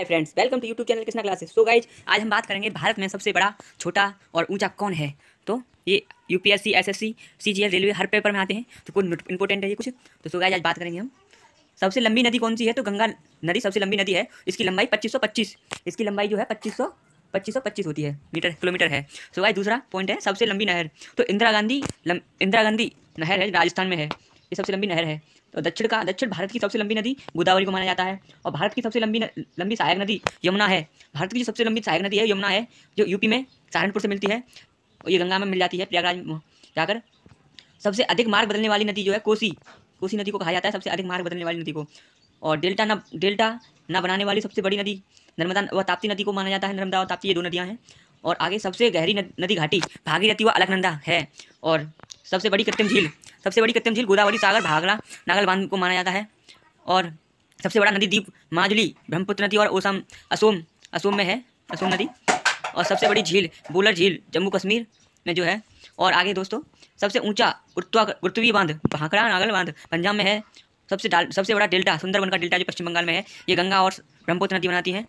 hi friends welcome to YouTube channel Krishna classes so guys आज हम बात करेंगे भारत में सबसे बड़ा छोटा और ऊंचा कौन है तो ये यूपीएससी एसएससी सीजीएल रेलवे हर पेपर में आते हैं तो कुछ इंपॉर्टेंट है ये कुछ तो सो गाइज आज बात करेंगे हम सबसे लंबी नदी कौन सी है तो गंगा नदी सबसे लंबी नदी है इसकी लंबाई पच्चीस इसकी लंबाई जो है 2500 2525 होती है मीटर किलोमीटर है सो गाइज दूसरा पॉइंट है सबसे लंबी नहर तो इंदिरा गांधी इंदिरा गांधी नहर है राजस्थान में है ये सबसे लंबी नहर है और तो दक्षिण का दक्षिण भारत की सबसे लंबी नदी गोदावरी को माना जाता है और भारत की सबसे लंबी न, लंबी सहायक नदी यमुना है भारत की जो सबसे लंबी सहायक नदी है यमुना है जो यूपी में सहारनपुर से मिलती है और ये गंगा में मिल जाती है प्रयागराज में जाकर सबसे अधिक मार्ग बदलने वाली नदी जो है कोसी कोसी नदी को कहा जाता है सबसे अधिक मार्ग बदलने वाली नदी को और डेल्टा ना डेल्टा न बनाने वाली सबसे बड़ी नदी नर्मदा व ताप्ती नदी को माना जाता है नर्मदा व ताप्ती ये दो नदियाँ हैं और आगे सबसे गहरी नदी घाटी भागीरथी व अलकनंदा है और सबसे बड़ी कृत्रिम झील सबसे बड़ी कृत्रिम झील गोदावरी सागर भागड़ा नागल बांध को माना जाता है और सबसे बड़ा नदी द्वीप माजुली ब्रह्मपुत्र नदी और ओसम असोम असोम में है असोम नदी और सबसे बड़ी झील बोलर झील जम्मू कश्मीर में जो है और आगे दोस्तों सबसे ऊंचा उत्तवी बांध भाखड़ा नागल बांध पंजाब में है सबसे सबसे बड़ा डेल्टा सुंदरबन का डेल्टा जो पश्चिम बंगाल में है ये गंगा और ब्रह्मपुत्र नदी बनाती है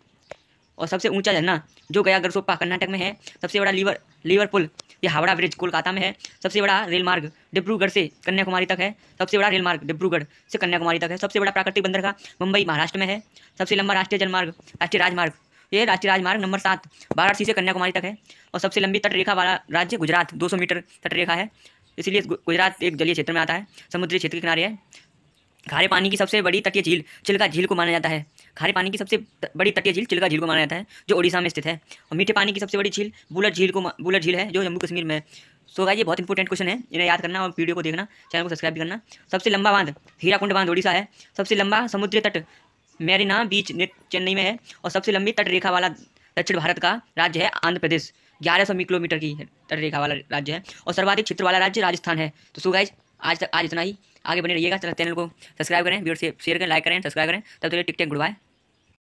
और सबसे ऊंचा झरना जो गया गरसोपा कर्नाटक में है सबसे बड़ा लीवर लीवर पुल यह हावड़ा ब्रिज कोलकाता में है सबसे बड़ा रेल मार्ग डिब्रूगढ़ से कन्याकुमारी तक है सबसे बड़ा रेल मार्ग डिब्रूगढ़ से कन्याकुमारी तक है सबसे बड़ा प्राकृतिक बंदरगाह मुंबई महाराष्ट्र में है सबसे लंबा राष्ट्रीय जलमार्ग राष्ट्रीय राजमार्ग ये राष्ट्रीय राजमार्ग नंबर सात वाराणसी से कन्याकुमारी तक है और सबसे लंबी तटरेखा वाला राज्य गुजरात सौ मीटर तटरेखा है इसीलिए गुजरात एक जलीय क्षेत्र में आता है समुद्री क्षेत्र के किनारे है खारे पानी की सबसे बड़ी तटीय झील चिल्का झील को माना जाता है खारे पानी की सबसे बड़ी तटीय झील चिल्का झील को माना जाता है जो ओडिशा में स्थित है और मीठे पानी की सबसे बड़ी झील बुलट झील को बुलट झील है जो जम्मू कश्मीर में सो गाइस ये बहुत इंपॉर्टेंट क्वेश्चन है इन्हें याद करना और वीडियो को देखना चैनल को सब्सक्राइब करना सबसे लंबा बांध हीराकुंड बांध ओडिशा है सबसे लंबा समुद्री तट मेरीना बीच चेन्नई में है और सबसे लंबी तट रेखा वाला दक्षिण भारत का राज्य है आंध्र प्रदेश ग्यारह सौ किलोमीटर की तट रेखा वाला राज्य है और सर्वाधिक क्षेत्र वाला राज्य राजस्थान है तो सो गाइस आज तक आज इतना ही आगे बने रहिएगा चैनल को सब्सक्राइब करें वीडियो शेयर करें लाइक करें सब्सक्राइब करें तब तक टिकट गुड बाय